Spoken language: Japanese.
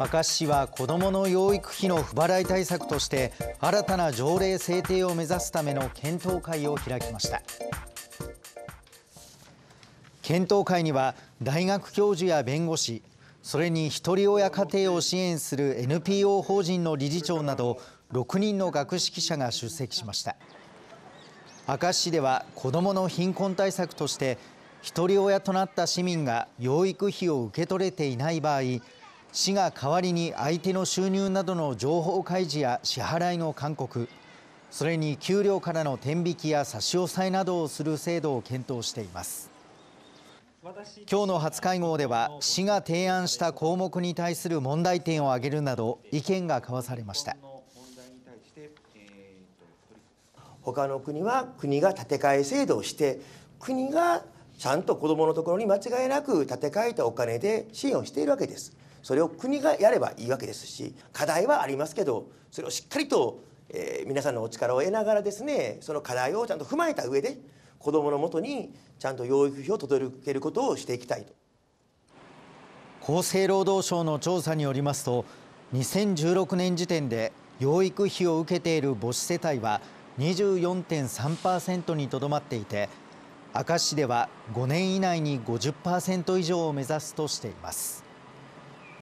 明石市は子どもの養育費の不払い対策として新たな条例制定を目指すための検討会を開きました検討会には大学教授や弁護士それにひとり親家庭を支援する NPO 法人の理事長など6人の学識者が出席しました明石市では子どもの貧困対策としてひとり親となった市民が養育費を受け取れていない場合市が代わりに相手の収入などの情報開示や支払いの勧告それに給料からの天引きや差し押さえなどをする制度を検討しています今日の初会合では市が提案した項目に対する問題点を挙げるなど意見が交わされました他の国は国が建て替え制度をして国がちゃんと子どものところに間違いなく建て替えたお金で支援をしているわけです。それを国がやればいいわけですし課題はありますけどそれをしっかりと、えー、皆さんのお力を得ながらですねその課題をちゃんと踏まえた上で子どものもとにちゃんと養育費を届けることをしていきたいと厚生労働省の調査によりますと2016年時点で養育費を受けている母子世帯は24.3%にとどまっていて明石市では5年以内に50%以上を目指すとしています。